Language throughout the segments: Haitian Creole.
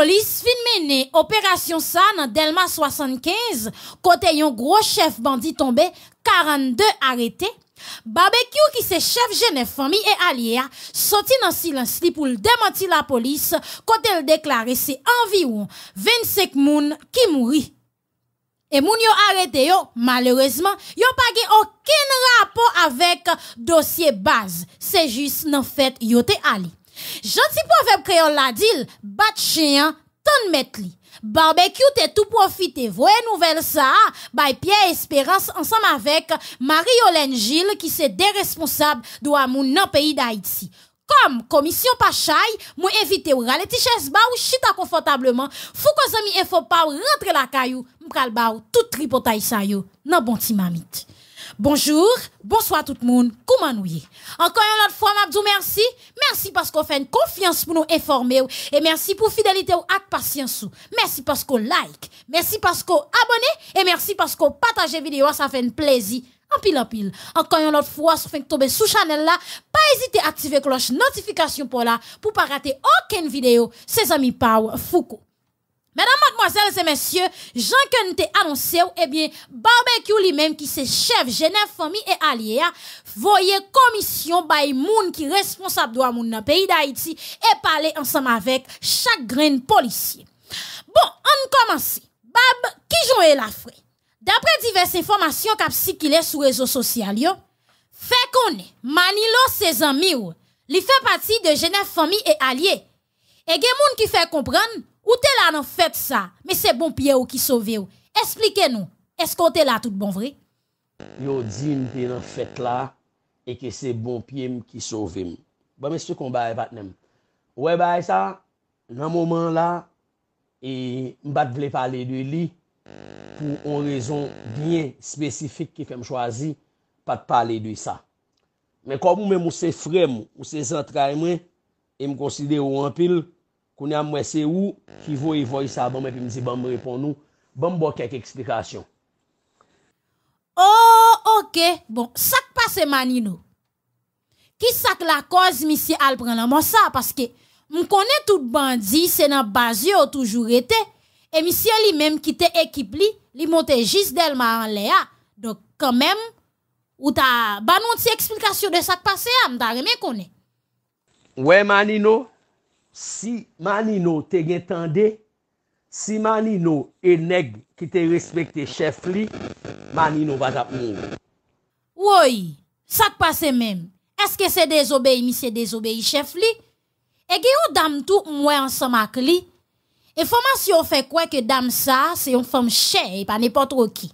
police fin mene opération ça Delma 75, côté un gros chef bandit tombé, 42 arrêtés barbecue qui se chef famille, et et alye a, le silence pour li pour la police kote elle deklare c'est environ 25 moun qui mouri. Et moun yo n'ont yo, malheureusement, yo pas avec rapport dossier dossier c'est juste juste nan fait yo te ali. Gentil proverbe créole la dit, bat chien, ton mettre li. Barbecue t'es tout profiter, Voyez nouvelle ça, by Pierre Espérance ensemble avec Marie-Hélène Gilles qui c'est déresponsable responsables de mon dans pays d'Haïti. Comme commission Pachay, moi invité ou rale tiches ba ou chita confortablement. Fou que zami et faut pas rentrer la caillou, m'kalba ou tout tripotay sa yo. Nan bon timamite. Bonjour, bonsoir tout le monde, comment nous y Encore une autre fois, je merci. Merci parce qu'on fait une confiance pour nous informer et merci pour fidélité ou et patience. Merci parce qu'on like, merci parce qu'on abonne et merci parce qu'on partage vidéo, ça fait un plaisir. En pile en pile. Encore une autre fois, si vous tomber sous channel là, pas hésiter à activer cloche notification pour là pour pas rater aucune vidéo. Ses amis Pau, Foucault. Mesdames, mademoiselles et messieurs, Jean que annoncé, eh bien, barbecue lui-même qui c'est chef Genève famille et alliés, hein. voyez commission by moun qui responsable de moun dans pays d'Haïti et parler ensemble avec chaque grain policier. Bon, on commence. Bab, qui joue la D'après diverses informations qu'il circulé sur réseaux sociaux, fait qu'on est Manilo ses amis, il fait partie de Genève famille et alliés. Et des moun qui fait comprendre Ou te la nan fèt sa, me se bonpye ou ki sove ou? Esplike nou, eskou te la tout bonvri? Yo di nou te nan fèt la, e ke se bonpye ou ki sove ou. Ba mè sè kon baye batnen. Ou e baye sa, nan mouman la, e mbat vle pale dwi li, pou on rezon bien spesifik ki fèm chwazi, pat pale dwi sa. Mè kom mè mw se frem, mw se zantray mwen, e m konside ou anpil, qu'on a moins c'est où qui voit e voit ça bon mais puis me dit bon me répond nous bon bon quelques explications oh OK bon ça passé manino qui ça la cause monsieur al ça parce que me connaît tout bandit c'est dans base ont toujours été et monsieur lui-même qui était équipe lui il montait juste d'elma en l'air donc quand même ou ta, ba non explication de sa passe, am ta reme est? Ouais, Manino, si Manino te gen si Manino e neg qui te respecte chef li, Manino va tap Oui, ça passe même. Est-ce que c'est désobéi, monsieur désobéi, chef li? Et gen on dame tout moi, ensemble avec li? Et formation fait quoi que dame ça, c'est une femme chère, pas n'importe qui.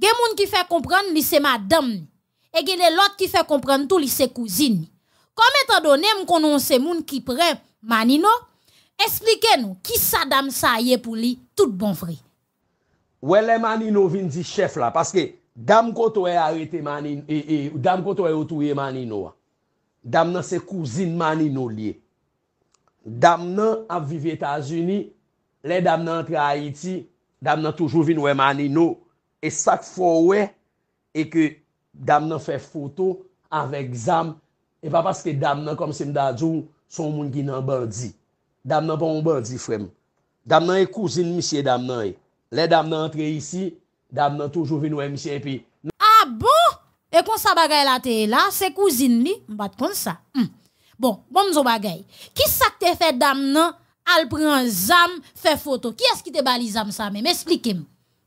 Gen moun qui fait comprendre, li c'est madame. Et gen l'autre qui fait comprendre tout, li c'est cousine. Comme étant donné, m'konon se moun qui prête. Manino, esplike nou ki sa dam sa ye pou li tout bon fri. Wele Manino vin di chef la, paske dam koto e otouye Manino, dam nan se kouzin Manino liye. Dam nan ap vivi Etasuni, le dam nan tra iti, dam nan toujou vin we Manino, e sak fwo we, e ke dam nan fe foto avek zam, e pa paske dam nan kom se mda djou, son moun ki nan bandi. Dam nan un bandi frem. Dam nan e cousine monsieur dame nan e. Le dam nan entre ici, dam nan toujou vinwe misye epi. Ah bon? Et kon sa bagay la te la, se cousine li, mbat kon sa. ça hmm. Bon, bon mzo bagay. Ki sa te fait, dam nan, al pren zam, Qui est Ki qui te bali zam sa men?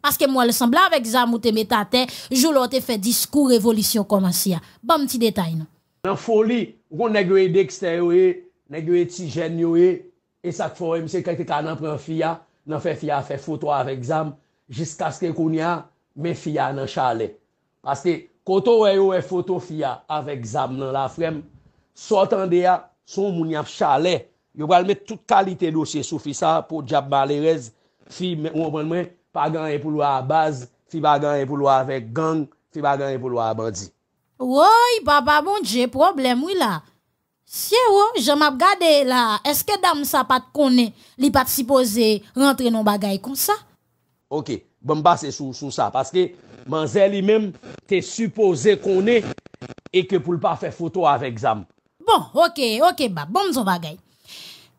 Parce m. que moi le sembla avec zam ou te meta te, joulon te fe discours révolution révolution ya. Bon petit détail. non. Nan folie, on a dek yo Ne gwe ti jen yo e, e sak fwoye mse kak te ka nan pran fya, nan fe fya fe foto avè gzam, jiska skè koun ya, men fya nan chale. Paske, koto wè yo e foto fya avè gzam nan la frem, sotan de ya, son moun yap chale, yo pral me tout kalite dosye sou fi sa, pou djap malerez, fi mwen mwen mwen, pa gan yè pou lwa a baz, fi ba gan yè pou lwa avè gang, fi ba gan yè pou lwa a bandi. Woy, baba bondje, problem wè la. Si je m'abgade là, est-ce que dame ça pas connaît, li pas supposé rentrer dans bagay comme ça OK, bon passe bah, sous sous ça parce que Manzel lui-même t'es supposé koné et que pour pas faire photo avec Zam. Bon, OK, OK, bah bon zon bagay.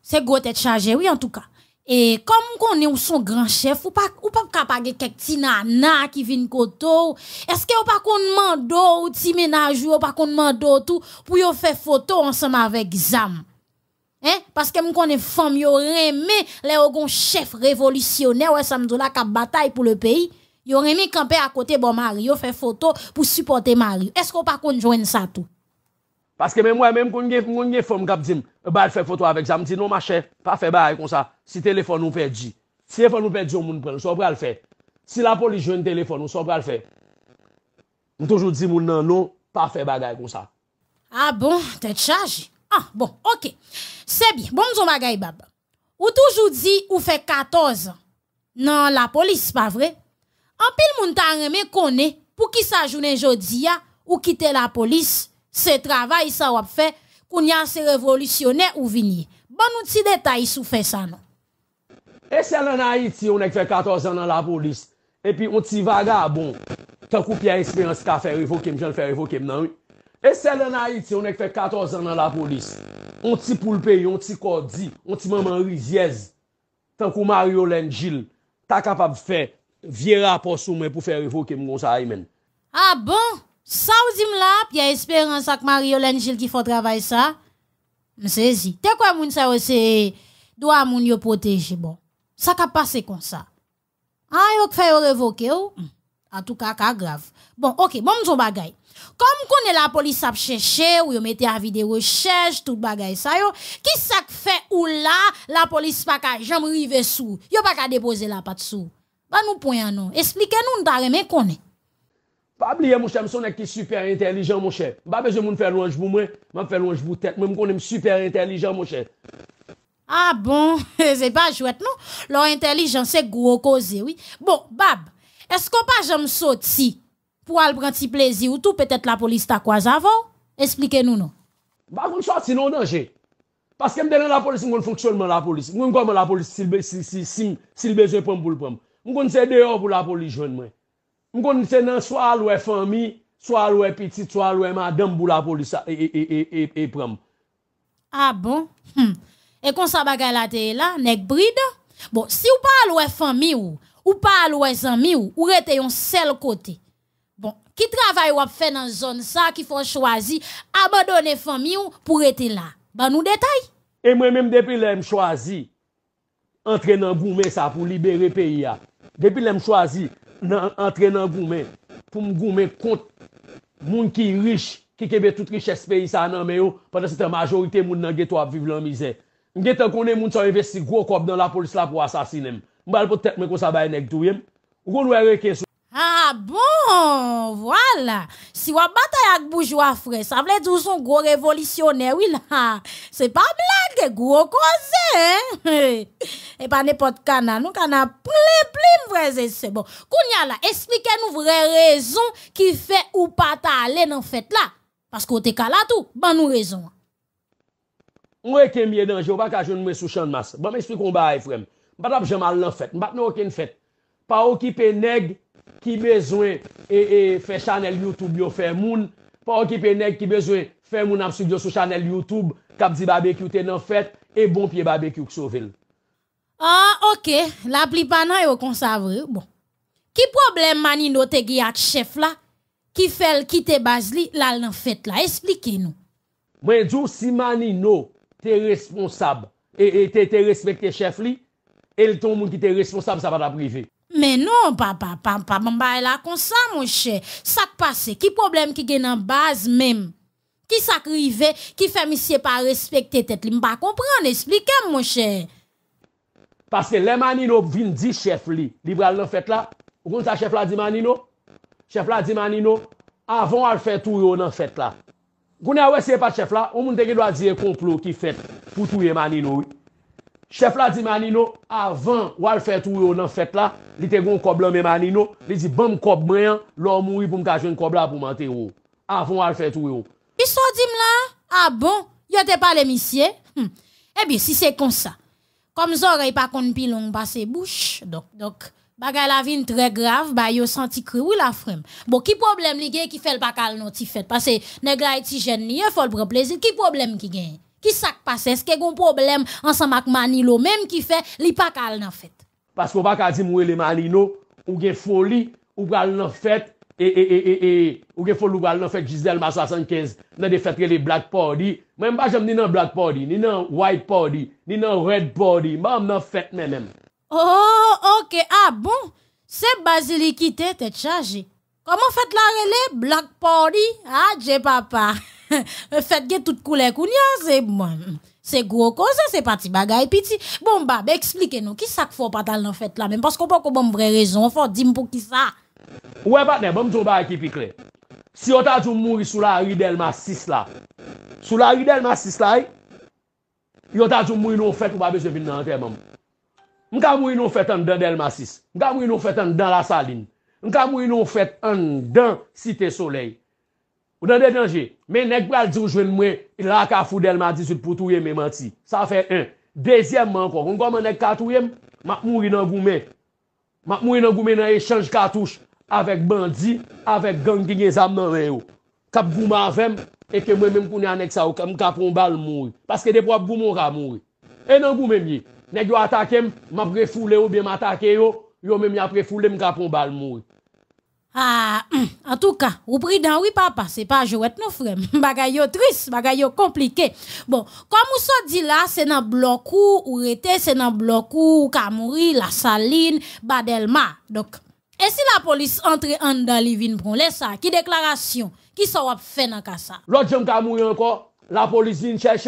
C'est gros tête chargé oui en tout cas. Et comme qu'on est son grand chef, ou pas, ou pas capable de quelques nana qui vient koto, est-ce que on pas qu'on demande ou petit ménage ou pas qu'on demande tout pour yon faire photo ensemble avec Zam? Hein? Parce que m'on est femme yon remé, le yon chef révolutionnaire ou e Sam Dola kap bataille pour le pays, yon remé camper à côté bon mari, yon fait photo pour supporter mari. Est-ce qu'on pas qu'on ça tout? Paske men mwen mwen kon nge fòm kap di m, e ba l fè foto avèk, jan m di, non ma chè, pa fè bagay kon sa, si telefon nou pè di, si telefon nou pè di, ou moun pren, sou pral fè. Si la polis joun telefon, ou sou pral fè. M toujou di moun nan non, pa fè bagay kon sa. A ah, bon, tè t'chaji. A, ah, bon, ok. Sebi, bon zon bagay bab. Ou toujou di, ou fè 14, nan la polis, pa vre? Anpil moun tan remè konè, pou ki sa jounen jodi ya, ou kite la polis, Se travay sa wap fe koun yan se revolisyonè ou vinye. Ban nou ti detay sou fe sa nou. E se lè nan iti yon ek fe 14 an nan la polis, epi yon ti vaga abon, tan kou pya eksperyansi ka fe revokim, jen fe revokim nan yon. E se lè nan iti yon ek fe 14 an nan la polis, yon ti poulpe, yon ti kodi, yon ti maman rizyez, tan kou Mario Lenjil ta kapab fe vye rapor sou men pou fe revokim goun sa a imen. A ah bon? Ça vous dit là, il y a espérance avec Marie-Hélène Gilles qui font travailler ça. Je saisis. T'es quoi, moun ça, c'est droit moun protéger, bon. Ça qui a passé comme ça. Ah, yon fait révoquer, En hmm. tout cas, c'est grave. Bon, ok, bon, m'son bagay. Comme on est la police à chercher, ou yon mette à vide recherche, tout bagay ça yo, qui ça fait où là, la police pas ka jamb sous. sou, yon pas déposé déposer la patte sou. Ben nous point non. Expliquez-nous, on t'arrêmes qu'on est. Bab liye moun chèm son ek ki super intelijen moun chèm. Bab bezè moun fè louanj bou mwen, moun fè louanj bou tèk. Mwen moun konen moun super intelijen moun chèm. A ah bon, zè pa jwèt nou. Lò intelijen se gwo koze, oui. Bon, bab, esko pa jwè moun sòt si pou al pranti plezi ou tout, pètèt la polis ta kwa zavò? Esplike nou nou. Bab moun sòt si non danjè. Paske mè denè la polis moun kon foksyon moun la polis. Mwen kon moun la polis si lbezè pwem pou lpwem. Moun kon se deyo pou la polis j M kon nise nan swa alwe fami, swa alwe pitit, swa alwe madambou la polisa e, e, e, e pram. A ah bon. Hmm. E kon sa bagay la te la, nek brida. Bon, si ou pa alwe fami ou, ou pa alwe zanmi ou, ou rete yon sel kote. Bon, ki travay wap fe nan zon sa ki fon chwazi, abadone fami ou pou rete la. Ban nou detay? E mwen mèm depi lèm chwazi, entre nan goume sa pou libere peyi ya. Depi lèm chwazi, nan entre nan goumen, pou m goumen kont moun ki rish, ki kebe tout rish espè isan nan me yo, pwede se te majorite moun nan geto ap viv lan mize. M geto konen moun sa investi gwo kop nan la polis la pou asasinem. M bal pou tep me kon sabay negdouyem. Roun wè rekesou. Ah bon, voilà. Si on bataille avec bourgeois frère, ça veut dire son gros révolutionnaire, oui là. C'est pas blague, gros cousin hein. et eh, pas n'importe cana, nous avons plein plein vrais c'est bon. Kounya là, expliquez-nous vraie raison qui fait ou pas aller dans fête là. Parce que t'es là tout, ben nous raison. Mwen kem mieux dans pa ka je mwen Bon, m'explique on ba ki bezwen e, e fe chanel YouTube yo fe moun, pa ou ki pe neg ki bezwen fe moun ap su diyo sou chanel YouTube, kap di barbecue te nan fèt, e bon piye barbecue kso vil. Ah, ok, la plipa nan yo konsavre, bon. Ki problem mani nou te giyak chef la, ki fel kite baz li lal nan fèt la, esplike nou. Mwen jou, si mani nou te responsab, e, e te respekte chef li, el ton moun ki te responsab sa pata privi. Men nou, pa pa pa, mba el akonsan, mon chè. Sak pase, ki problem ki gen nan baz menm. Ki sak rive, ki fe misye pa respekte tet li mba, kompran, esplike, mon chè. Pase, le mani nou vin di chef li, li bran nan fèt la, goun sa chef la di mani nou, chef la di mani nou, avon al fè tou yo nan fèt la. Goun ya wese pat chef la, o moun deke do a diye komplo ki fèt pou tou yo mani nou wè. Chef la dit Manino, avant ou fè tou yon nan fèt là, li te gon kob Manino, il dit bam kob l'homme l'on mouri pou mka jwen kob la pou mante oh. Avant faire tout fè tou yon. dit so dim ah bon, yon te pale monsieur. Hum. Eh bien, si c'est comme ça, comme zore y pa kon pilon long se donc dok, donc. bagay la vin très grave, ba yo senti kri ou la frem. Bon qui problème li gen qui fait le kal non ti parce que neg la eti jen ni, faut fol prendre plaisir. ki problem ki gen? Ki sak pase, ske goun problem ansama k Manilo, menm ki fe, li pa kal nan fet. Pasko pa kazi mwele Manilo, ou gen foli, ou kal nan fet, e, e, e, e, e, ou gen foli ou kal nan fet Gisdelma 75, nan defet ke li Black Party, menm pa jom ni nan Black Party, ni nan White Party, ni nan Red Party, menm nan fet menmen. Oh, ok, a, ah, bon, se basili ki te te chaje. Koman fet la rele, Black Party? Adje, ah, papa. Fèt ge tout koule koun ya, se gro ko, se pati bagay piti Bon bab, explike nou, ki sak fò patal nan fèt la men Pasko pou kon bom vre rezon, fò di mpou ki sa Ouè patne, bom djouba ekipik le Si yon ta djou mouri sou la ri delma 6 la Sou la ri delma 6 la e Yon ta djou mouri nou fèt ou bab e je vin nan anter mam Mkab wou yon fèt an den delma 6 Mkab wou yon fèt an den la salin Mkab wou yon fèt an den site solei Ou dan de denje, men nek pral di ou jwen mwen, il la ka foudel ma 18 poutouye men mati. Sa fe 1. Dezyem man kwa, kon kon men nek katouye men, mak mouni nan goumen. Mak mouni nan goumen nan e chanj katouj avek bandi, avek gangi genye zamman men yo. Kap gouman vemen, e ke mwen men mwen kouni anek sa ou, mwen kapon bal mouni. Paske de pou ap gouman ra mouni. E nan goumen ye, nek yo atakem, map refoule ou, ben matake yo, yo men mwen ap refoule mwen kapon bal mouni. Ah, hum. en tout cas, ou pri dans oui papa, c'est pas jouet non frère. frères, yo triste, bagay compliqué. Bon, comme vous so dit là, c'est dans bloc ou rete, c'est dans bloc ou Kamouri, la saline, Badelma. Donc, et si la police entre en dans Livin pour les ça, qui déclaration, qui s'en va faire dans ça? L'autre jour Kamouri encore, la police cherche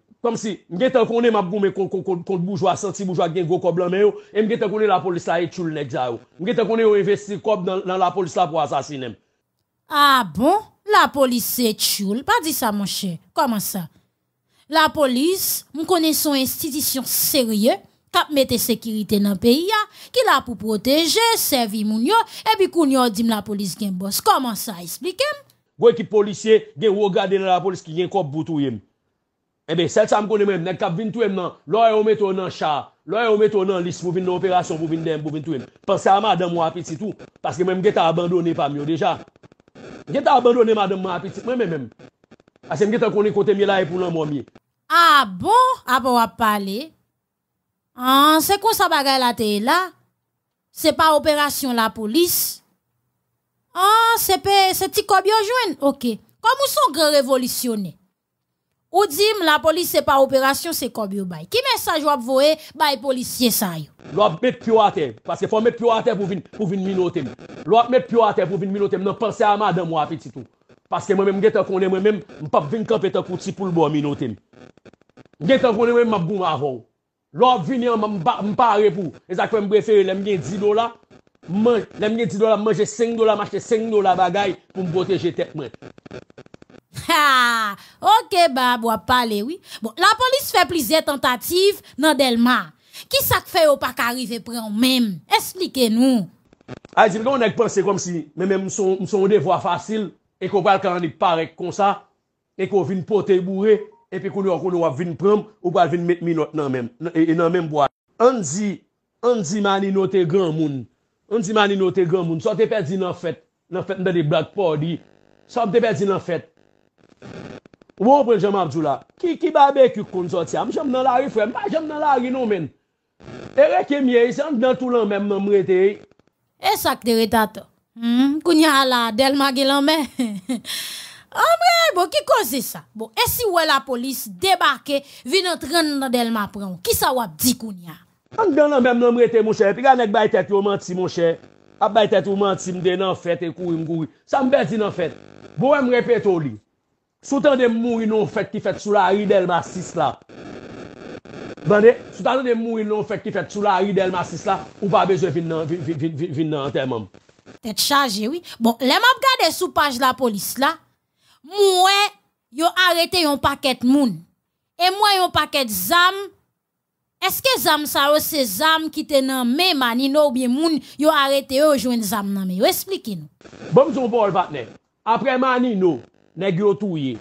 Kom si, mge ten konen map gome kont moujwa, senti moujwa gen go kob la men yo, e mge ten konen la polis la e tchoul nek za yo. Mge ten konen yo investi kob nan la polis la pou asasinem. A ah bon, la polis se tchoul, pa di sa monshe, koman sa? La polis, mou konen son institisyon serye, tap mette sekirite nan peyi ya, ki la pou proteje, servi moun yo, e bi koun yo dim la polis gen bos. Koman sa, esplikem? Gwe ki polisye, gen wogade nan la polis ki gen kob boutouyem. Eh bien, celle m me connaît même. kap vin twen nan, lò e nan char, Elle e o nan lis, pour vin dans operasyon, pour vin pensez à Pense à madame moi, ou, que mwen j'ai abandonné abandone pa déjà. madame moi petit. Moi-même. Parce la ah, bon, a ah bon parler ah, c'est quoi ça bagarre la te là C'est pas opération la police ah, c'est pas... C'est Tico ok. comme sont son révolutionnés Ou di m la polis se pa operasyon se kobyou bay? Ki mesaj wap voe bay polis ye sa yo? Lwa m bet pyo a te, paske fwa m bet pyo a te pou vin minotem. Lwa m bet pyo a te pou vin minotem, nan pase amad an m wap eti tou. Paske m mèm ge te konè mèm, m pap vin kap eti kouti pou lbo minotem. Ge te konè m m ap goun avou. Lwa vini an m par repou, ezak wèm breferi lèm gen 10 dola, m lèm gen 10 dola, m manje 5 dola, manje 5 dola bagay pou m poteje tep mèm. Ha, ok ba, bo ap pale, oui. Bon, la polis fe plize tentative nan del ma. Ki sa te fe yo pa karive pran men? Esplike nou. Aji, di lè, on ek pense kom si, men men mson de vo a fasil, e kou wale kanan di parek konsa, e kou vin pote bouré, e pi kou nou akoun wale vin pran, ou wale vin mit minut nan men, e, e nan men bo a. An di, an di mani note gran moun, an di mani note gran moun, so te pe di nan fet, nan fet mde di Black Party, so te pe di nan fet, Wou pren jaman Abdoula Ki kibabe kikoun zotiam Jaman nan la rifre non, E reke miye San nan tou lan men nan mwete E, e sak deretato hmm? Kounya la delman gen lan men An mwen bo ki kouze sa E si wè la polis debake Vi nan tren nan delman pran Ki sa wap di kounya An nan nan men nan mwete mwete mwche E pi ganek bay tet yo manti mwche A bay tet yo manti mde nan fete kouy mkouy San mwen di nan fete Bowe mwepeto li Soutan de mwou yon fèt ki fèt sou la ri del ma sis la. Bande, soutan de mwou yon fèt ki fèt sou la ri del ma sis la, ou pa bejè vin nan anter mam. Tèt charge, oui. Bon, lem ap gade sou page la polis la, mwou e, yon arete yon paket moun. E mwou e yon paket zam, eske zam sa wè se zam ki te nan me mani nou biye moun, yon arete yo jwen zam nan me. Yo espliki nou. Bon, zon bol vatne. Apre mani nou, Negyo touye,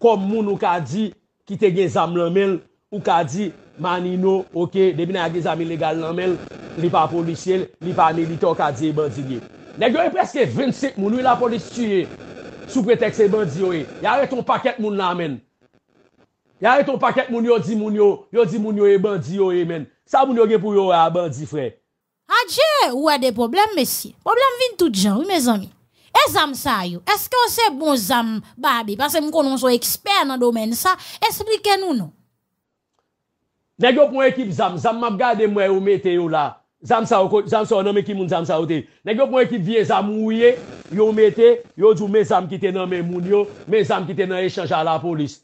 kom moun ou ka di ki te gen zam lomel, ou ka di manino, ok, debi nan gen zam ilegal lomel, li pa polisye, li pa anelite ou ka di e bandi ge. Negyo e preske 25 moun ou la polisye sou pretekse e bandi yo e. Yare ton paket moun nan men. Yare ton paket moun yo di moun yo, yo di moun yo e bandi yo e men. Sa moun yo gen pou yo a bandi fre. Adje, ou ade problem mesi. Problem vin tout jan, ou me zami. E zam sa yo? Eske yo se bon zam babi? Pase m konon sou eksper nan domen sa, esplike nou nou? Negyo kon ekip zam, zam map gade mwen omete yo la. Zam sa yo, zam sa yo nan men ki moun zam sa yo te. Negyo kon ekip vie zam ouye, yo omete, yo djou men zam kite nan men moun yo, men zam kite nan eshanja la polis.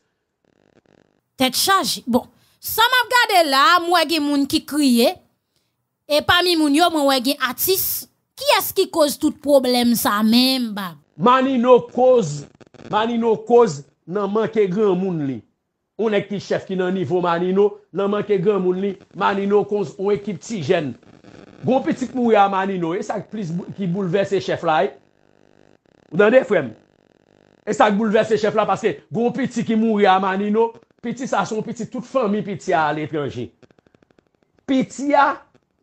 Tet chaji? Bon. Zam map gade la, mwen gen moun ki kriye, e pa mi moun yo mwen gen atis. Ki as ki koz tout problem sa mèmba? Manino koz nan manke gran moun li. On ek ki chef ki nan nivou manino, nan manke gran moun li. Manino koz ou ek ki pti jen. Gon piti ki moun ya manino, e sak plis ki bouleve se chef la e? Ou dan de frem? E sak bouleve se chef la parce gon piti ki moun ya manino, piti sa son piti tout fami piti a le prengi. Piti a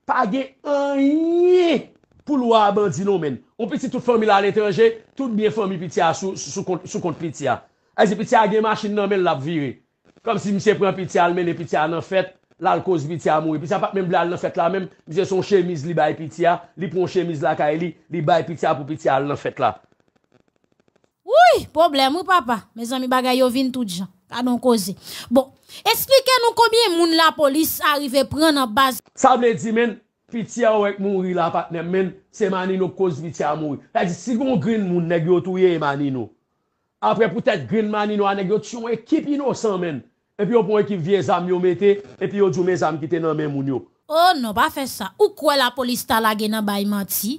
page anye! Pou lou a bandi nou men. Ou piti tout fomi la leterje, tout biye fomi piti a sou kont piti a. Ezi piti a gen masin nou men la viri. Kom si mse pren piti al men e piti a nan fet, la l koz piti a mou. Piti a pat men blal nan fet la men, mse son chemiz li bay piti a, li pon chemiz la kay e li, li bay piti a pou piti a lan fet la. Ouye, problem ou papa? Me zan mi bagay yo vin tout jan. A don koze. Bon, esplike nou komye moun la polis arive pren nan baz. Sa mne di men, Pi tia wèk moun ri la patnèm men, se mani nou koz viti a moun. Lè di, si goun grin moun negyo touye mani nou. Apre pou tèt grin mani nou anegyo, tion ekipi nou san men. Epi yo pou ekipi vie zam yo metè, epi yo djoume zam kite nan men moun yo. Oh, nou pa fè sa. Ou kwe la polis tala gen a bay mati?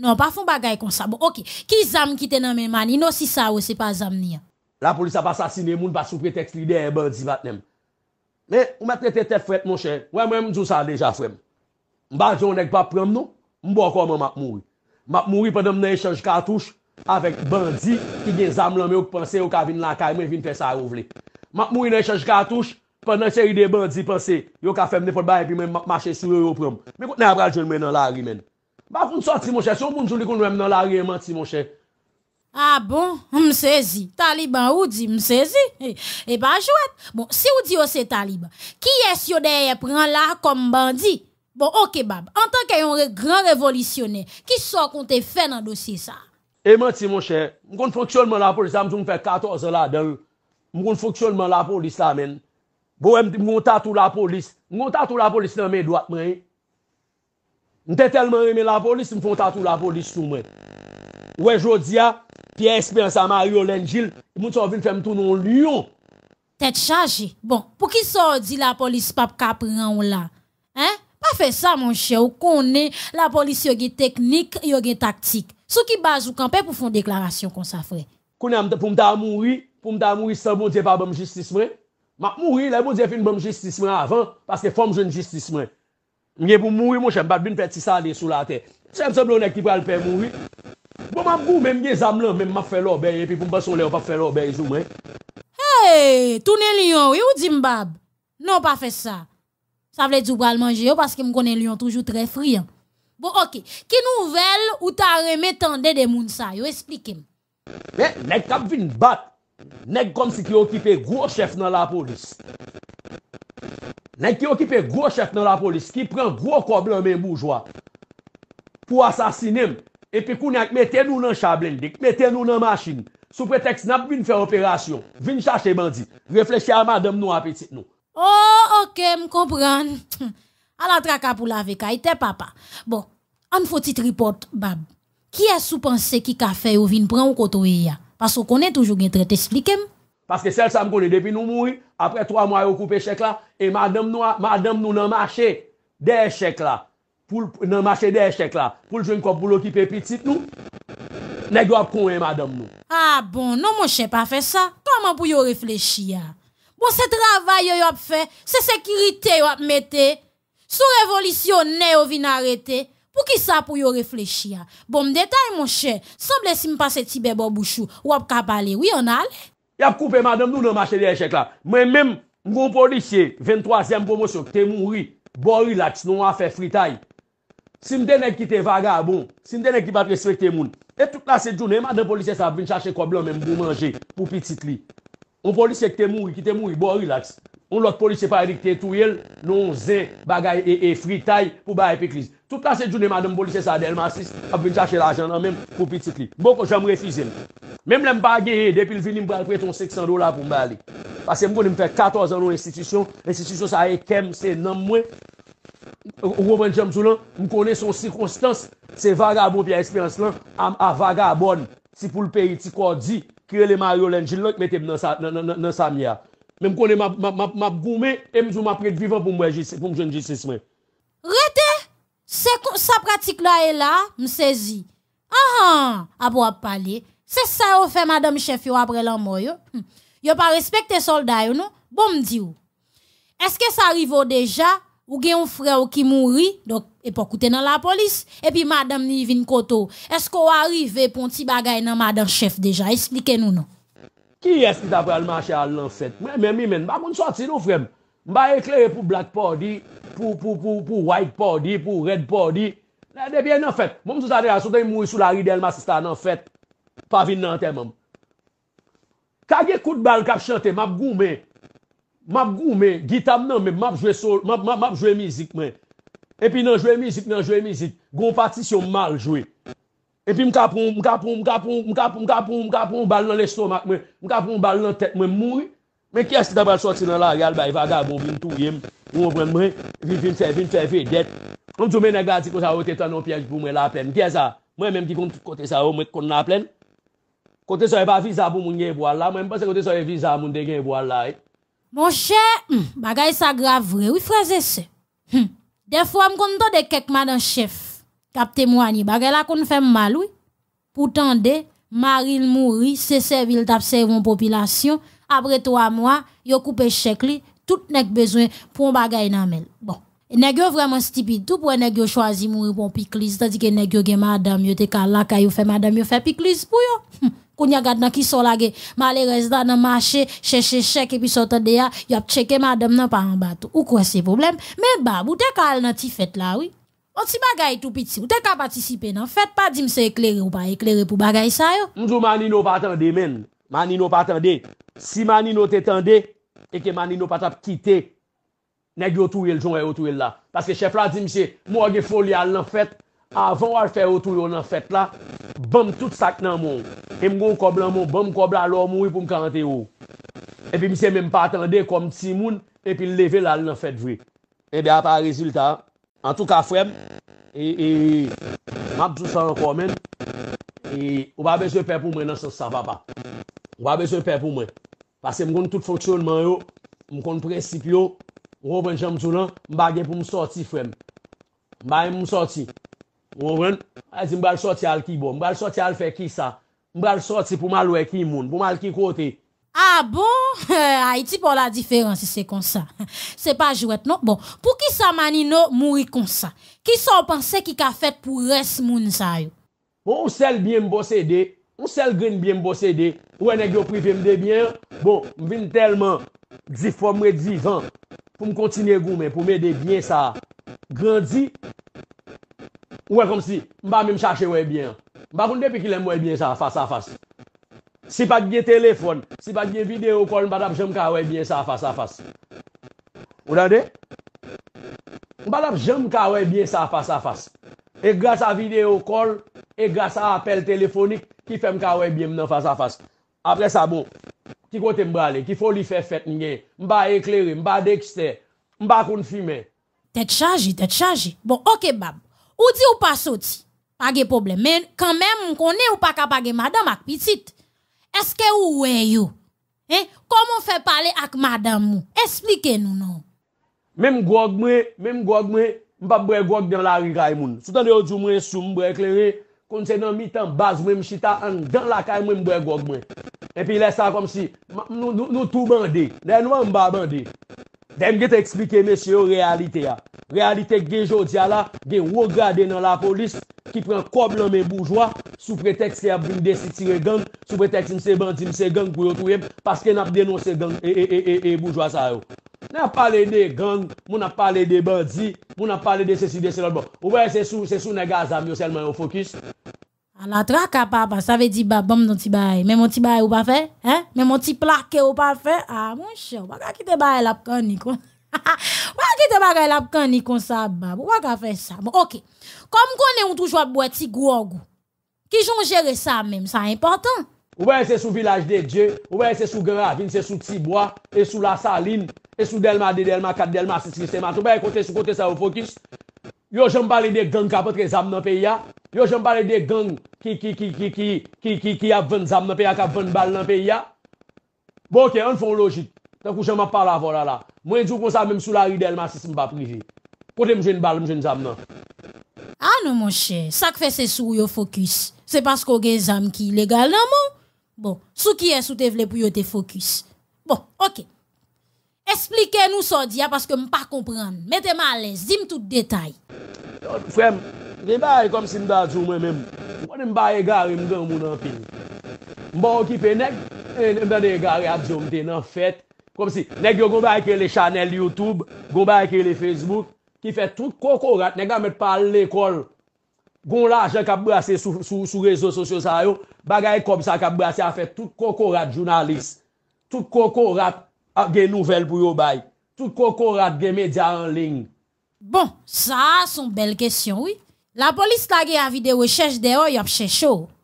Nou pa foun bagay kon sa. Ok, ki zam kite nan men mani, nou si sa ou se pa zam ni ya. La polis a pa sasine moun pa sou pretext li de ebèl di vatnèm. Mè, ou mè tèt tèt fèt moun chè, wè mè mèm djou sa Mba diyon ek pa pram nou, mbo akwa mwen map mouri. Map mouri pwede mnenye chanj katouche avèk bandi ki gen zam lòm yo pwese yo ka vin lakay mwen vin fè sa rouvle. Map mouri nanye chanj katouche pwede mnenye chanj ide bandi pwese yo ka femne pou dbaye pi mwenye mwak mache siro yo pram. Mwenye koutenè apra djoun mwen nan lari men. Mba koun sou ti mwenche, sou moun joun li koun mwenye nan lari e mwen ti mwenche. A bon, msezi, taliban ou di msezi. E ba e jwet, bon, si ou di yo se taliban, ki es yo deye pran la kom band Bon, o kebab, an tan ke yon gran revolisyonè, ki so kon te fè nan dosye sa? Eman eh, ti, mon chè, m kon foksyonman la polis, am zoun fè 14 la 2, m kon foksyonman la polis la men. Bo, m kon tatou la polis, m kon tatou la polis nan men doat men. M te telman remen la polis, m kon tatou la polis sou men. Wej yo diya, ah, pi espè an sa Mario Lenjil, moun so vil fèm tou nan Lyon. Tèt chaji? Bon, pou ki so di la polis pap kap ran ou la? Hein? Pas fait ça, mon cher. Ou connaît la police, y une technique, y a une tactique. Sous qui base ou camper pour faire une déclaration comme ça, frère? Kounam, pour m'ta mourir, pour m'ta mourir sans bon Dieu, pas bonne justice, moi. Ma mourir, la bon Dieu fait une bonne justice, moi, avant, parce que forme jeune justice, moi. pour pour mourir, mon cher, m'a bin fè ti salè sous la terre. C'est sèm lò qui va le faire mourir. Bon ma gou même gen zam même m'a fait fè et puis epi pou mba son lè ou fait l'obé, lò bèy Hey, toune lion, ou di mbab? Non pas fait ça. Sa vle djoubral manje yo, paske m konen lyon toujou tre friyan. Bo, okey, ki nouvel ou ta reme tende de moun sa, yo esplikem. Mè, lèk kap vin bat, lèk kom si ki o kipe gro chef nan la polis. Lèk ki o kipe gro chef nan la polis, ki pren gro koblè mè moujwa. Po asasinim, epi kou nèk metè nou nan chablèn dik, metè nou nan machin. Sou preteks nap vin fè operasyon, vin chache bandi, refleche a madèm nou apetit nou. Oh, ok, m kompran. A la traka pou la veka, ite papa. Bon, an fo tit ripot, bab. Ki as ou panse ki ka fe ou vin pran ou koto e ya? Pas ou konen toujou gen tre, te esplikem? Paske sel sa m konen depi nou mouri, apre 3 mwa yo koupe shek la, e madame nou nan mache de shek la. Nan mache de shek la. Poul jwen kope boulou ki pe pitit nou, nek do ap konen madame nou. Ah bon, non m woshe pa fe sa. Koman pou yo reflechi ya? Ah bon, non m woshe pa fe sa. Ou bon, se travay yo yo ap fe, se sekirite yo ap mette, sou revolisyon ne yo vin arete, pou ki sa pou yo reflechi ya? Bon m detay monshe, sable si m pase tibè bo bouchou, yo ap kapale, ou yo nal? Yap koupe madame, nou nan mache diye echec la, mwen mèm, mgon polisye, 23èm pomosyo, te moun ri, borri la, ti nou an fe fritay. Si m dene ki te vaga a bon, si m dene ki bat resfekte moun, e tout la se joun, e madame polisye sa vin chache koblon mèm bou manje, pou pitit li. On polisye ki te mouri, ki te mouri, bo relax. On lot polisye pa edi ki te touyel, non zin bagay e, e fritay pou baye pekriz. Touta se jounen madan polisye sa del masis, ap ven chache l'ajan nan menm pou pitit li. Bo kon jom refize. Menm lem bagye e, depil vini mba pre ton 600 dola pou mba li. Pase m konen m fè 14 an nou institisyon, institisyon sa e kem, se nan mwen. Ou konen jom sou lan, m konen son sirkonstans, se vaga abon pi a espyans lan, am avaga abon si pou l'peri ti kodi, kirele Mario Lenjil lòk metem nan, sa, nan, nan, nan Samia. ma konen map, map, map, map goume, e mzou map red vivan pou mwen jen jistis mwen. Rete, se, sa pratik la e la, msezi. Ahan, ah, ap wap pale, se sa yo fe madame chef yo apre lan mwen yo. Hm. Yo pa respekte solda yo nou, bom di yo. Eske sa arrivo deja, ou gen un fre ou ki mouri, dok E po koute nan la polis? E pi madam ni vin koto? Esko wari ve pou nti bagay nan madam chef deja? Esplike nou nou? Ki eski ta pral manchal lan set? Mwen men men men, bakoun sa ti nou frem? Mba eklere pou black party, pou pou pou, pou white party, pou red party. Nè de bien nan fet. Mwen mtou sa de a soute mwoui sou la ridel masista nan fet. Pa vin nan teman. Ka ge koute balk ap chante, map gou men. Map gou men. Gita mnen men, map joué sol, map joué mizik men. E pi nan jwe mizit, nan jwe mizit, gwo patisyon mal jwe. E pi mkapoun, mkapoun, mkapoun, mkapoun, mkapoun, mkapoun, mkapoun bal nan lestomak mwen, mkapoun bal nan tet mwen mou. Men kyes ti tabal soti nan la real ba, i va gabon bin touye mwen, mwen mwen mwen, vin vin se vin, se vin det. Mwen jwomen nega di kon sa ou tetan ou piyej pou mwen la plen. Kyes a, mwen menm ki kon kote sa ou mwen kon na plen. Kote sa ou ba viza pou mwen gen wala, mwen mwen se kote sa ou viza mwen de gen wala. Mon chè, bagay sa grave, wè ou i fraze se? Hmph Des fois, je compte de quelques madame chef qui témoigne. Bagay la qu'on fait mal, oui. Pourtant, de, Marie mourit, c'est servile tap servon population. Après trois mois, il a coupé chèque li, tout nèg besoin pour un bagay nan mel. Bon. Nèg vraiment stupide, tout pour nèg choisir choisi mourir pour piclis, tandis que nèg yo gen madame yo te ka la ka yo fait madame yo fait piclis pour yo. Hum. Ou nya gad nan ki solage, male rez dan nan mache, chè chè chèke pi sotande ya, yap chèke madam nan pa an batou. Ou kwa se problem? Men bab, ou te kal nan ti fèt la ou? Ou ti bagay toupit si, ou te kal patisipe nan fèt, pa di mse eklere ou pa eklere pou bagay sa yo? Mzou mani nou patande men, mani nou patande. Si mani nou te tende, eke mani nou patap kite, neg yo tou el zon e yo tou el la. Paske chef la di mse, mwa ge foli al nan fèt, Avon wal fè yo tou yo nan fèt la, bom tout sak nan moun. E m goun koblan moun, bom koblan lò moun pou m kante yo. E pi misè mè m patande kom ti moun, e pi leve lal nan fèt vri. E be a pa rezultat. An tou ka frem, e map zousan an komen, e ou ba bezwe pe pou mwen nan sò sa va pa. Ou ba bezwe pe pou mwen. Pase m goun tout fonksyon man yo, m kon prensip yo, m bagye pou m soti frem. M bagye pou m soti. Ouwen, a zi mbal soti al ki bon, mbal soti al fe ki sa, mbal soti pou m alwe ki moun, pou m al ki kote. A bon, a iti pou la diferansi se konsa. Se pa jwet non, bon, pou ki sa mani nou mouri konsa? Ki sa ou panse ki ka fet pou res moun sa yo? Bon, ou sel biye mbose de, ou sel grin biye mbose de, ou enek do prive mde bien, bon, mvin telman, zi fwamre zi zan, pou m kontine goumen, pou m e de bien sa, grandi, Ouwe kom si, mba mi mchache weybyen Mba kon depi ki lem weybyen sa fasa fasa Si pa diye telefon Si pa diye videokol Mba dap jem ka weybyen sa fasa fasa Ouwa de? Mba dap jem ka weybyen sa fasa fasa E grasa videokol E grasa apel telefonik Ki fem ka weybyen mnen fasa fasa Aple sa bo Ki kote mbale, ki foli fe fet nge Mba ekleri, mba dekiste Mba kon fime Tete chaji, tete chaji Bon, ok bab Ou di ou pa soti, page problem men, kan men mwen konen ou pa ka page madam ak pitit. Eske ou wey yo? Eh, komon fe pale ak madam mwen? Esplike nou nou. Men mwen gwoj mwen, men mwen gwoj mwen, mwen pa mwen gwoj mwen dan la ri kay mwen. Soutan de ou djou mwen sou mwen, mwen klen mwen, konten nan mi tan baz mwen mwen shita an, dan la kay mwen mwen gwoj e mwen. Epi le sa kom si, mwen nou tou mwen de, nen mwen mwen ba mwen de. Dem ge te eksplike men se yo realite ya. Realite ge jo diya la, ge wogade nan la polis, ki pren koblame boujwa, sou preteks se ap vinde sitire gang, sou preteks mse bandi mse gang kou yo touyeb, paske nap denose gang e e e e, e boujwa sa yo. Ne ap pale de gang, moun ap pale de bandi, moun ap pale de se si de se lor. Bon. Ouwe se sou, se sou nega azami yo selman yo fokis. la traque papa, ça veut dire babam dans petit bail. Mais mon petit ou pas fait, hein? Mais mon petit plaqué ou pas fait. Ah mon cher, pas quitter bail la ni quoi. Pas quitter bail la cani comme ça ou Pas faire ça. Bon OK. Comme qu'on est toujours boire petit gogo. Qui j'ont gérer ça même, ça important. Ou bien c'est sous village de Dieu, ou bien c'est sous Gravine, c'est sous Tibois, et sous la Saline, et sous Delma de Delma 4, Delma 6, côté côté ça au focus, Yo jen pale de gang kapot ke zam nan pe ya? Yo jen pale de gang ki ki ki ki ki ki ki ki ki a ven zam nan pe ya kap ven bal nan pe ya? Bo, ok, an fon logik. Tek ou jen map pale avor ala. Mwen jou kon sa menm sou la ridelman si se mpa privi. Kote mwen bal mwen zam nan. An ah, nou mwoshe, sak fe se sou yo fokus. Se pas ko gen zam ki ilegal nan mwen. Bon, sou ki esou te vle pou yo te fokus. Bon, ok. Esplike nou sondiya paske m pa komprende. Mete ma alè, zim tout detay. Frem, ne baye kom si m da adjou mwen mèm. Mwen m baye gare m gen moun anpil. M ba okipe neg, ne m da de gare adjou m ten an fèt. Kom si, neg yo go baye ke le chanel YouTube, go baye ke le Facebook, ki fèt tout kokorat, neg a met pal l'ekol. Gon la ajen kap brase sou rezo sosyo sa yo, bagay kom sa kap brase a fèt tout kokorat jounalist. Tout kokorat. gen nouvelle pour yo bay. Tout kokorat des médias en ligne. Bon, ça, son belle question, oui. La police la gen vide recherche de yo, des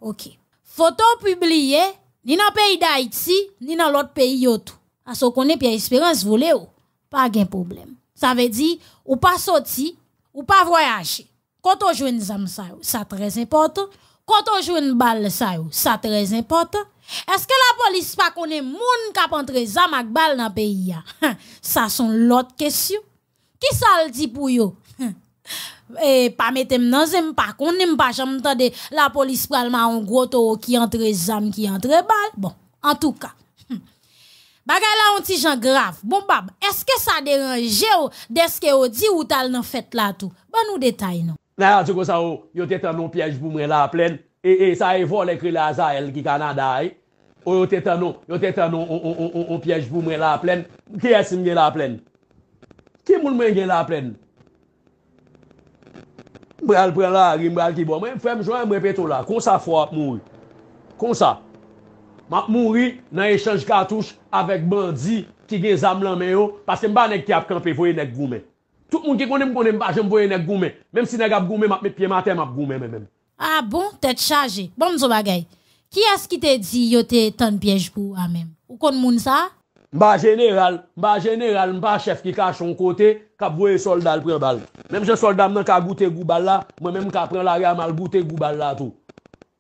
Ok. photo publiées, ni dans le pays d'Haïti, ni dans l'autre pays. yo tout. Aso konen pi espérance volé ou oh, pas gen problème. Ça veut dire, ou pas sorti, ou pas voyager. Quand on joue une zam ça, ça très important. Quand on joue une balle ça, ça très important. Eske la polis pa konen moun kap entre zam ak bal nan peyi ya? Sa son lot kesyo? Ki sa al di pou yo? E pa metem nan zem pa konen pa chanm tade la polis pralman an groto ki entre zam ki entre bal? Bon, an tou ka. Bagay la an ti jan grav. Bon bab, eske sa deranje yo deske yo di ou tal nan fet la tou? Ban ou detay nou? Na ya, tsego sa yo, yo tete an nou piyaj pou mre la a plen. E, e, sa e vo le kri la za el ki kanada e. Ou yo te tenon, yo te tenon, on, on, on, on, on, on, on, on pyej pou mre la plen. Ki esim gen la plen? Ki moun mwen gen la plen? Mbrel, mbrel, a, rim, mbrel, ki bon. Mwen fèm, jwèm, mre peto la. Kon sa fwa ap mouri? Kon sa? Map mouri nan e chanj katouj avek bandi ki gen zam lan men yo paske mba nek ki ap kanpe vwe nek goume. Tout moun ki konen mkonen mbajen mvwe nek goume. Mem si neg ap goume, map met piye matèm ap A ah bon, tè t'chage. Bonzo bagay. Ki as ki tè di yo tè tan pièj kou amèm? Ou kon moun sa? Mba general, mba general, mba chef ki ka chon kote, kap vwe soldal pre bal. Mèm jè soldal mnen ka goutè gout bal la, mwen mèm ka pren l'are amal goutè gout bal la tou.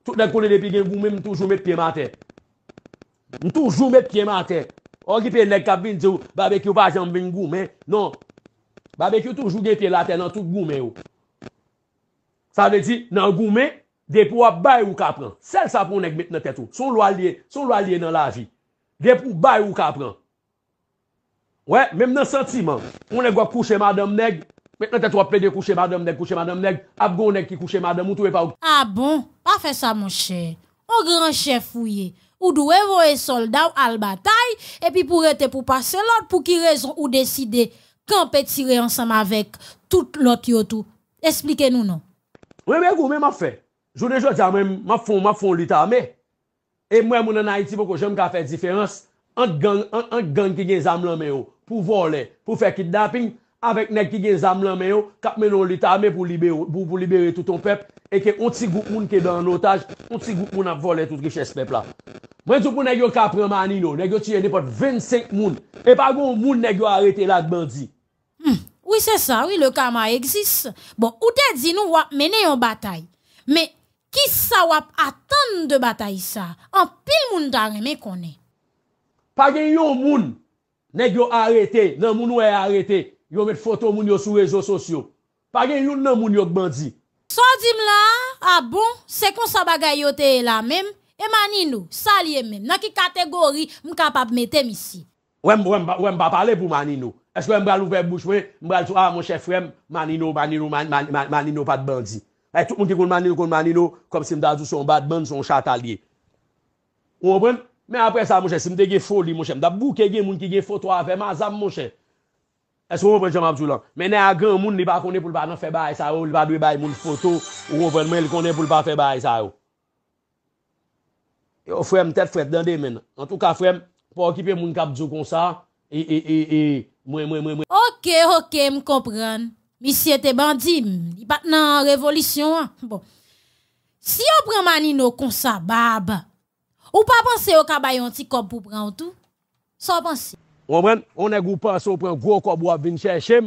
Tout dèk konen depi gen gout mèm, mtoujou mèt piè mèm a te. Mtoujou mèt piè mèm a te. Ou ki pè nèk kap vin djou, babèk yo pa jen vin gout mèm, non. Babèk yo toujou gen piè la te nan tout gout mèm ou. Oh. Ça veut dire, dans goumé, des pour bail ou ka Celle ça pour nèg mettre dans tête Son loi lié, son loi dans la vie. Des pour bail ou ka Ouais, même dans sentiment. On nèg coucher madame nèg, Maintenant, tu as de coucher madame nèg, coucher madame nèg, abgon nèg qui coucher madame, ou est pas. Ah bon, pas fait ça mon cher. On grand chef fouillé. Ou doué voye soldat à la bataille, et puis pour être pour passer l'autre, pour qui raison ou décider, camper tirer ensemble avec tout l'autre yotou. Expliquez-nous non. Mwen mwen kou mwen map fe. Jou de jwa diya mwen map fon, map fon lita mwen. E mwen mwen nan Haiti poko jem ka fe diferans. Ant gang, ant gang ki gen zam lan men yo. Pou vole, pou fe kidnapping. Avek neg ki gen zam lan men yo. Kap menon lita mwen pou libere touton pep. E ke ont si gout moun ke dan notaj. Ont si gout moun ap vole tout ki ches pep la. Mwen dupou negyo kap remani yo. Negyo tiye nepot 25 moun. E pa goun moun negyo arete la gbandi. Hmm. Oui, c'est ça, oui, le karma existe. Bon, ou te dit nous, wap mener en bataille. Mais qui ça wap attendre de bataille ça? En pile moun ta remè koné. Pas gen yon moun, nèg yo arrêté, nan moun ou arrêté, yo met photo moun yo sou réseaux sociaux. Pas gen yon nan moun yo bandi. So dim la, ah bon, c'est kon sa bagay yo te la même. Et Maninou, ça lié même. Dans qui catégorie m'capable mettre ici? Ouais, ouais, ouais, pas parler pour manino Eskwen mbral ouvre mbouch mwen, mbral sou a mwenche frem, mani nou, mani nou, mani nou pat bandi. E tout moun ki koun mani nou, koun mani nou, kom si mdadou son bat bandi, son chatal diye. Ouwen, men apre sa mwenche, si mde ge foli mwenche, mda bouke gen moun ki ge foto avè, ma zan mwenche. Eskwen ouwen jaman apjou lan, men e a gen moun li pa konen pou l pa nan feba a esa ou, li pa dwe bay moun foto, ou ouwen men li konen pou l pa feba a esa ou. Ouwen mwenche, mwenche, mwenche, mwenche, mwenche, mwenche, mwenche, mwenche, mwenche, mwenche, mwen Ok, ok, me comprends. Monsieur était bandit, il est maintenant en révolution. Bon. Si on prend Manino comme ça, baba. ou pas penser au cabaye un petit pour prendre tout? Ça pense. On on est groupé, si on prend gros cob ou venir chercher,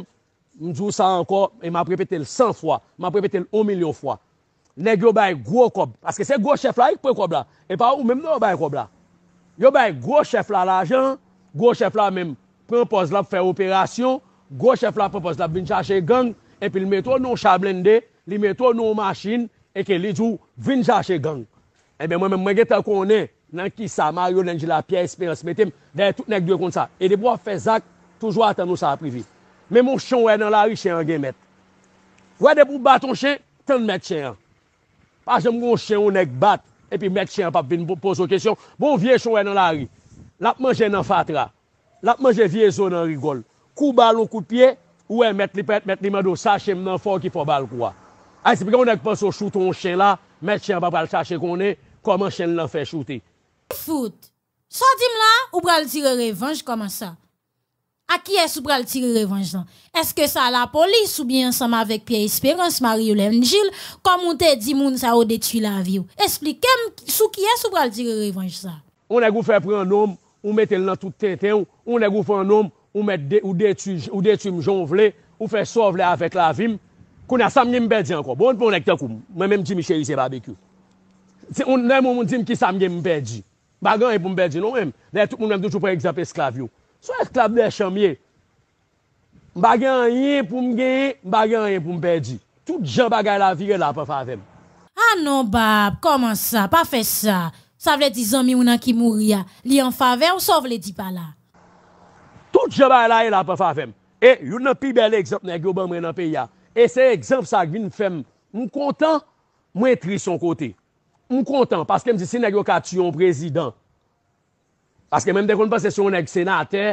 je dis ça encore, et m'a répété le 100 fois, m'a répété le 1 million fois. Nèg yo gros cob, parce que c'est gros chef là, qui prend cob là. Et pas ou même non bay cob là. Yo un gros chef là l'argent, gros chef là même. prepoz lap fè operasyon, go chèflap prepoz lap vinja chè gang, epi li meto nou chablende, li meto nou machin, eke li djou vinja chè gang. Ebe mwen mwen mwen gètè konè, nan ki sa Mario nan di la piè esperans metem, dè tout nèk dwe kont sa. E depo wap fè zak, toujwa atè nou sa aprivi. Mè moun chè ouè nan lari chè an gen met. Wè depo baton chè, tèn met chè an. Pajè mwen mwen chè ouè nèk bat, epi met chè an pap vin pou pou pou sou kèsyon. Mwen bon vye chè ouè nan lari, Lapman jè vie zo nan rigol. Kou bal ou kou pye, ouè met li pet, met li mado, sa chèm nan fò ki fò bal kwa. Ase pika moun ek panso chouton chèm la, met chèm pa pral chache konè, koman chèm nan fè chouti. Fout. Sa dim la, ou pral tire revanche koman sa? A ki es ou pral tire revanche lan? Eske sa la polis ou bien saman vek piye Esperance, Mario, Len, Gilles, kom moun te di moun sa ou detu la viw? Espli kem sou ki es ou pral tire revanche sa? Moun ek ou fè pran nom, ou met el nan tout ten ten ou, ou neg ou fan nom, ou detu im jon vle, ou fe so vle avek la vim, kou na sam gen mbedi anko. Bon poun ek ten kou, mwen menm di mi che yi se babek yo. Ti, nou moun moun dim ki sam gen mbedi. Bagan yon e pou mbedi nou menm. Nou moun mwenm di chou pre egzap esklav yo. Sou esklav de chanm ye, bagan yon pou mgen, bagan yon pou mbedi. Tout jan bagan la vye la pa favem. An ah nou bab, koman sa, pa fe sa. Sa vle di zanmi ou nan ki mouri ya. Li an fave ou sa vle di bala. Tout jaba la e la pa favem. E yon nan pibele ekzamp nèk yo ban mrenan pe ya. E se ekzamp sa gvin fèm mou kontan, mwen tri son kote. Mou kontan, paske m zisè nèk yo ka tiyon prezident. Paske mè m dekoun paske si yon ek senate,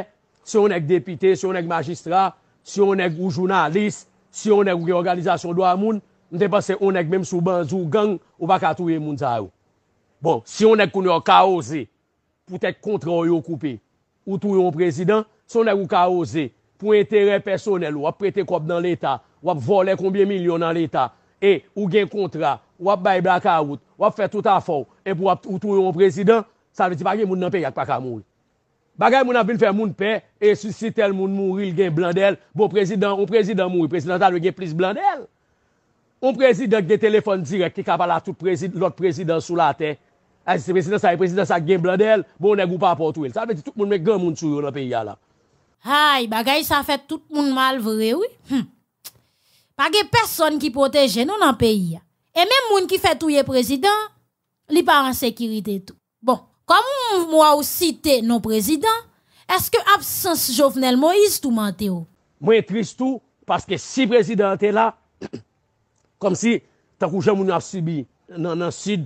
si yon ek depite, si yon ek magistra, si yon ek ou jounalist, si yon ek ou reorganizasyon do a moun, m dekoun paske yon ek mèm sou banzou gang ou baka touye moun za ou. Bon, si yon ek koun yon ka oze, pou tek kontra ou yon koupi, ou tou yon prezident, si yon ek ou ka oze, pou enteren personel, wap prete kop nan l'Etat, wap vole konbyen milyon nan l'Etat, e, ou gen kontra, wap bay blaka out, wap fe tout a fow, e pou wap ou tou yon prezident, sa ve di bagay moun nan pey yak pa ka moun. Bagay moun nan pey moun pey, e susi tel moun moun ril gen blandel, bo prezident, ou prezident moun, prezidental we gen plis blandel. Ou prezident gen telefon direk, ki kapal la tout pre Ah, c'est président ça, président ça, président, blandel, bon, nèg ou pas apporte Ça veut dire tout le monde met grand monde sur le pays là. Aïe, bagay ça fait tout le monde mal vrai, oui. Hm. Pas de personne qui protège nous dans le pays. Et même monde qui fait tout le président, li pas en sécurité tout. Bon, comme moi aussi, cité nos président est-ce que absence Jovenel Moïse tout menté ou? Moi triste tout parce que si le président est là, comme si tant que moun a subi dans le sud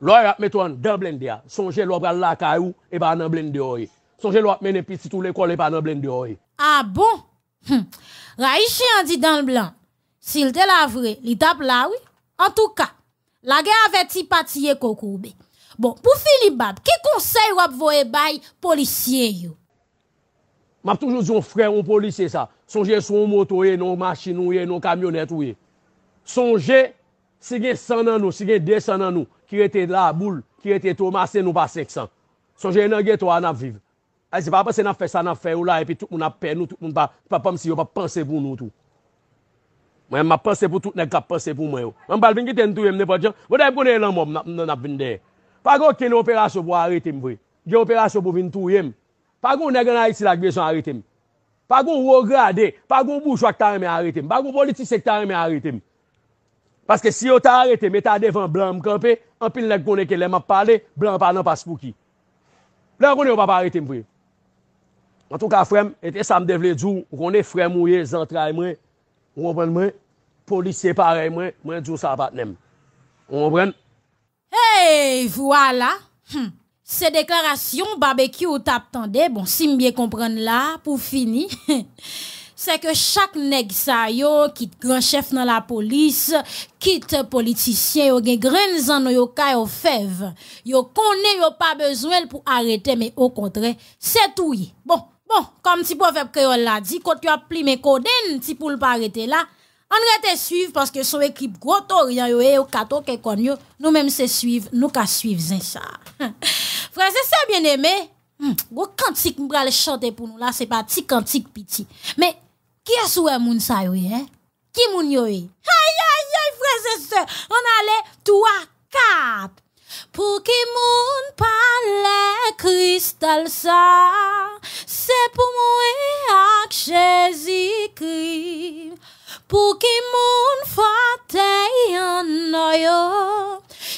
L'oeil a mettre en deux blender. Songez l'oeil à la caou et pas dans blender. Songez l'oeil à mené petit tout l'école et pas dans blender. Ah bon? Hum. Raichi a dit dans le blanc. S'il te la vrai, l'étape là, oui. En tout cas, la guerre avait si patié kokoube. Bon, pour Philippe Bab, qui conseil vous voye bail policier yo? M'a toujours dit un frère ou policier ça. Songez son moto, e, non machine ou e, non camionnette ou e. Songez. Si gen san nan nou, si gen de san nan nou, kirete la boule, kirete tou masen nou pa sek san. Son jene gen tou an ap viv. E si pa pa se nan fe sa nan fe ou la epi tout moun ap pen nou, tout moun pa, pa pa msi yo pa pense pou nou tou. Mwen ma pense pou tout nek ap pense pou mwen yo. Mwen balvin ki ten tou yem ne pa diyan, mwen dèm konen lan moum nan ap vinde. Pa go kene operasyon pou aritim vwe. Gen operasyon pou vin tou yem. Pa go nek an a iti lak vye son aritim. Pa go wograde, pa go bou chwak tan reme aritim. Pa go politis sektan reme aritim. Paske si yo ta arete, me ta devan blan mkanpe, anpil lak konen ke lem ap pale, blan palan pas pou ki. Blan konen wap ap arete m vwe. An tou ka frem, ete sa m devle djou, konen frem ouye zantra e mwen, ou mwen mwen, polis se pare e mwen, mwen djou sa patenem. Ou mwen mwen? Hey, wala! Hm. Se deklarasyon, barbecue ou tap tande, bon si m byen komprende la, pou fini. Hey! c'est que chaque nèg sa yo, qui grand chef dans la police, quitte politicien, yo gen grands zan yo ka yo fève. Yo connaît yo pas besoin pour arrêter, mais au contraire, c'est tout. Bon, bon, comme si proverbe créole l'a dit, quand tu as pli mes coden, si pour pas arrêter là, on rete suivre parce que son équipe gros torient yo et yo kato ke kon yo, nous même se suivre, nous ka suivre zin ça. Frère, c'est bien aimé. Hmm, gros cantique m'bral chanter pour nous là, c'est pas petit cantique petit. Mais qui est sous moun sa yo hein? Qui moun yo Aïe aïe aïe frère, c'est ça on allait trois quatre. Pour qui moun parle cristal ça, c'est pour moi et Jésus-Christ pour qui un fate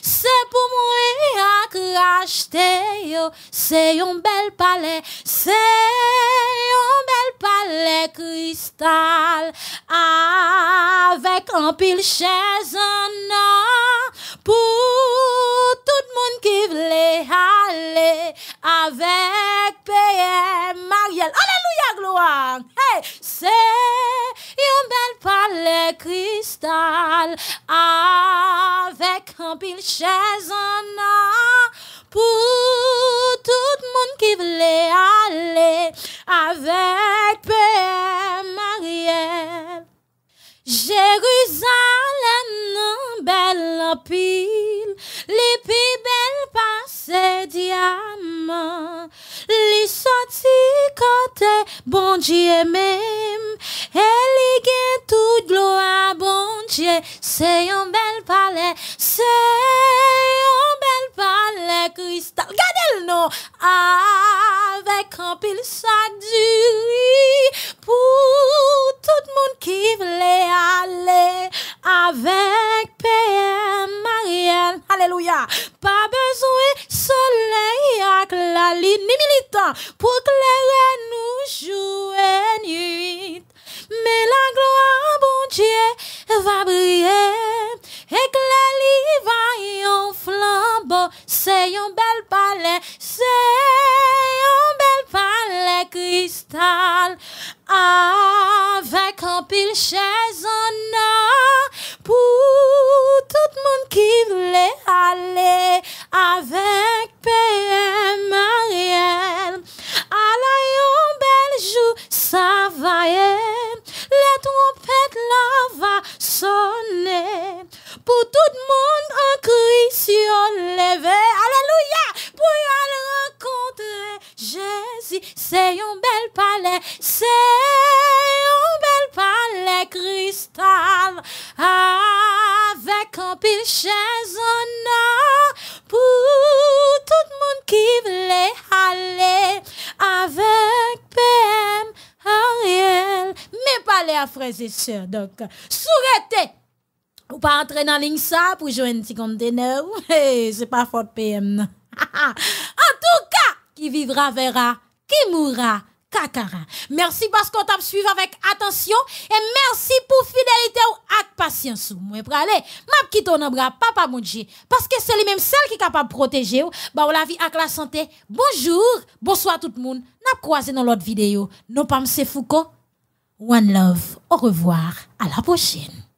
c'est pour moi à c'est un bel palais c'est un bel palais cristal avec un pile chaise en or pour tout le monde qui voulait aller avec PM Marielle alléluia gloire c'est un bel palais le cristal avec un pile chaise en Pour tout le monde qui voulait aller Avec Père Marie Jérusalem, belle pile Les plus belles diamants Les sorties côté bon Dieu même elle est toute gloire, bon Dieu. C'est un bel palais. C'est un bel palais cristal. Regardez le nom. Avec un pile riz Pour tout le monde qui voulait aller avec Père Marielle. Alléluia. Pas besoin soleil avec la ligne militant pour éclairer nous jour et nuit mais la gloire, bon Dieu, va briller. éclairer va y en flambeau, c'est un bel palais, c'est un bel palais cristal. Avec un pile chaise en or pour tout le monde qui et Donc, soureté ou pas entrer dans ligne ça pour jouer un petit conteneur. c'est pas fort PM. en tout cas, qui vivra verra, qui mourra kakara. Merci parce qu'on t'a suivi avec attention et merci pour fidélité ou patience ou. Moi pralé, m'a quitté papa mon parce que c'est lui même celle qui est capable de protéger ou bah ou la vie avec la santé. Bonjour, bonsoir tout le monde. N'a croisé dans l'autre vidéo. Non pas M. Foucault. One love. Au revoir. À la prochaine.